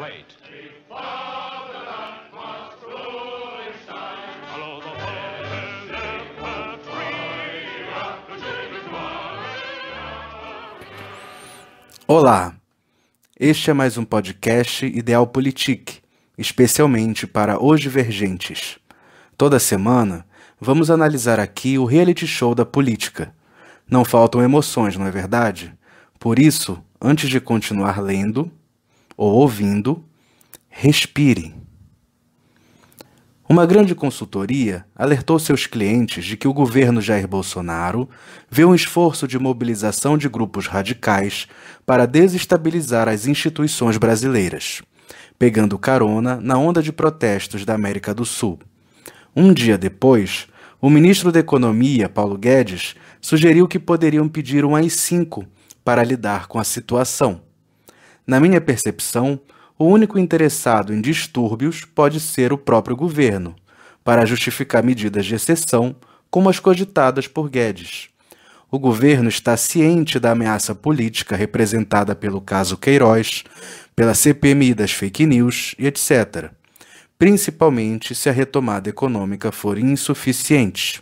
wait. Olá! Este é mais um podcast Ideal Politique, especialmente para os divergentes. Toda semana, vamos analisar aqui o reality show da política. Não faltam emoções, não é verdade? Por isso, antes de continuar lendo ou ouvindo, respire. Uma grande consultoria alertou seus clientes de que o governo Jair Bolsonaro vê um esforço de mobilização de grupos radicais para desestabilizar as instituições brasileiras, pegando carona na onda de protestos da América do Sul. Um dia depois, o ministro da Economia, Paulo Guedes, sugeriu que poderiam pedir um AI-5 para lidar com a situação. Na minha percepção, o único interessado em distúrbios pode ser o próprio governo, para justificar medidas de exceção, como as cogitadas por Guedes. O governo está ciente da ameaça política representada pelo caso Queiroz, pela CPMI das fake news e etc., principalmente se a retomada econômica for insuficiente.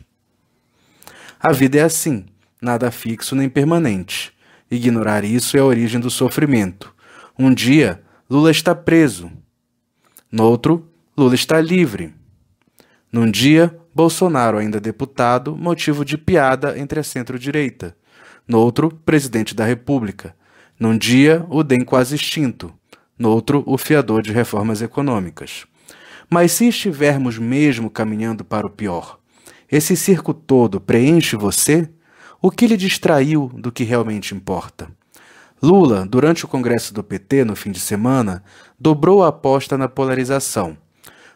A vida é assim, nada fixo nem permanente. Ignorar isso é a origem do sofrimento. Um dia, Lula está preso. No outro, Lula está livre. Num dia, Bolsonaro, ainda deputado, motivo de piada entre a centro-direita. No outro, presidente da República. Num dia, o DEM quase extinto. No outro, o fiador de reformas econômicas. Mas se estivermos mesmo caminhando para o pior, esse circo todo preenche você? O que lhe distraiu do que realmente importa? Lula, durante o congresso do PT no fim de semana, dobrou a aposta na polarização.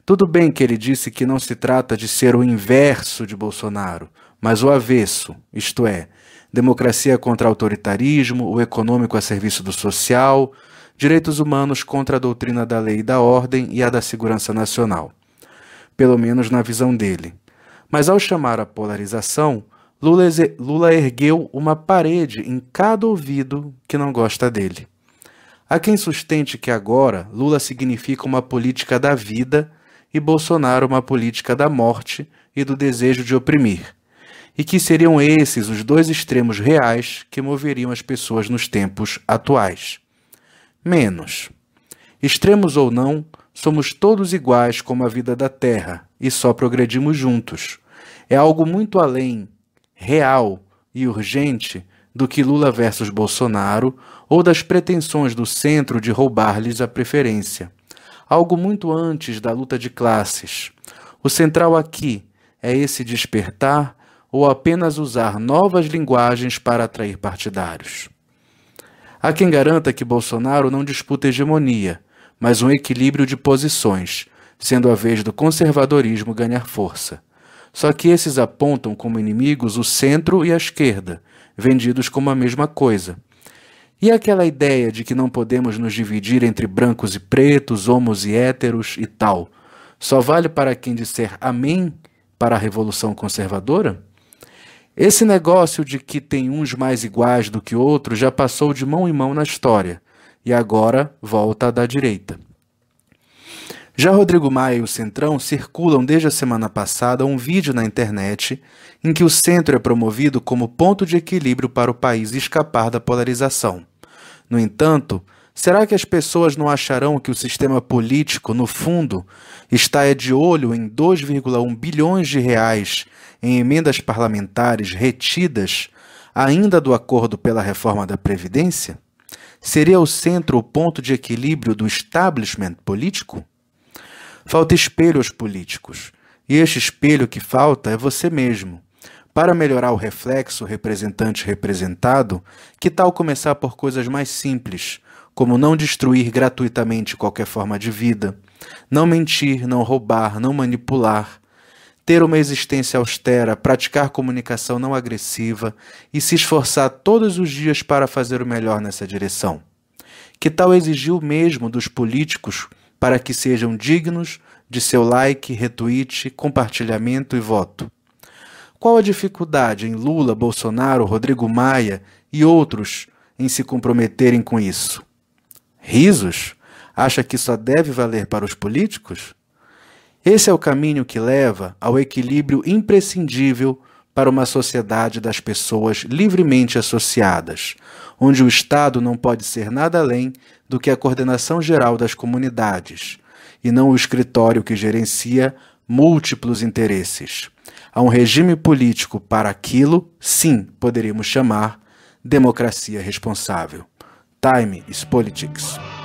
Tudo bem que ele disse que não se trata de ser o inverso de Bolsonaro, mas o avesso, isto é, democracia contra autoritarismo, o econômico a serviço do social, direitos humanos contra a doutrina da lei e da ordem e a da segurança nacional. Pelo menos na visão dele. Mas ao chamar a polarização, Lula, Lula ergueu uma parede em cada ouvido que não gosta dele. Há quem sustente que agora Lula significa uma política da vida e Bolsonaro uma política da morte e do desejo de oprimir, e que seriam esses os dois extremos reais que moveriam as pessoas nos tempos atuais. Menos. Extremos ou não, somos todos iguais como a vida da Terra e só progredimos juntos. É algo muito além real e urgente do que Lula versus Bolsonaro ou das pretensões do centro de roubar-lhes a preferência. Algo muito antes da luta de classes. O central aqui é esse despertar ou apenas usar novas linguagens para atrair partidários. Há quem garanta que Bolsonaro não disputa hegemonia, mas um equilíbrio de posições, sendo a vez do conservadorismo ganhar força. Só que esses apontam como inimigos o centro e a esquerda, vendidos como a mesma coisa. E aquela ideia de que não podemos nos dividir entre brancos e pretos, homos e héteros e tal, só vale para quem disser amém para a revolução conservadora? Esse negócio de que tem uns mais iguais do que outros já passou de mão em mão na história e agora volta da direita. Já Rodrigo Maia e o Centrão circulam desde a semana passada um vídeo na internet em que o centro é promovido como ponto de equilíbrio para o país escapar da polarização. No entanto, será que as pessoas não acharão que o sistema político, no fundo, está é de olho em 2,1 bilhões de reais em emendas parlamentares retidas ainda do acordo pela reforma da Previdência? Seria o centro o ponto de equilíbrio do establishment político? Falta espelho aos políticos. E este espelho que falta é você mesmo. Para melhorar o reflexo representante representado, que tal começar por coisas mais simples, como não destruir gratuitamente qualquer forma de vida, não mentir, não roubar, não manipular, ter uma existência austera, praticar comunicação não agressiva e se esforçar todos os dias para fazer o melhor nessa direção? Que tal exigir o mesmo dos políticos para que sejam dignos de seu like, retweet, compartilhamento e voto. Qual a dificuldade em Lula, Bolsonaro, Rodrigo Maia e outros em se comprometerem com isso? Risos? Acha que só deve valer para os políticos? Esse é o caminho que leva ao equilíbrio imprescindível para uma sociedade das pessoas livremente associadas, onde o Estado não pode ser nada além do que a coordenação geral das comunidades, e não o escritório que gerencia múltiplos interesses. Há um regime político para aquilo, sim, poderíamos chamar democracia responsável. Time is politics.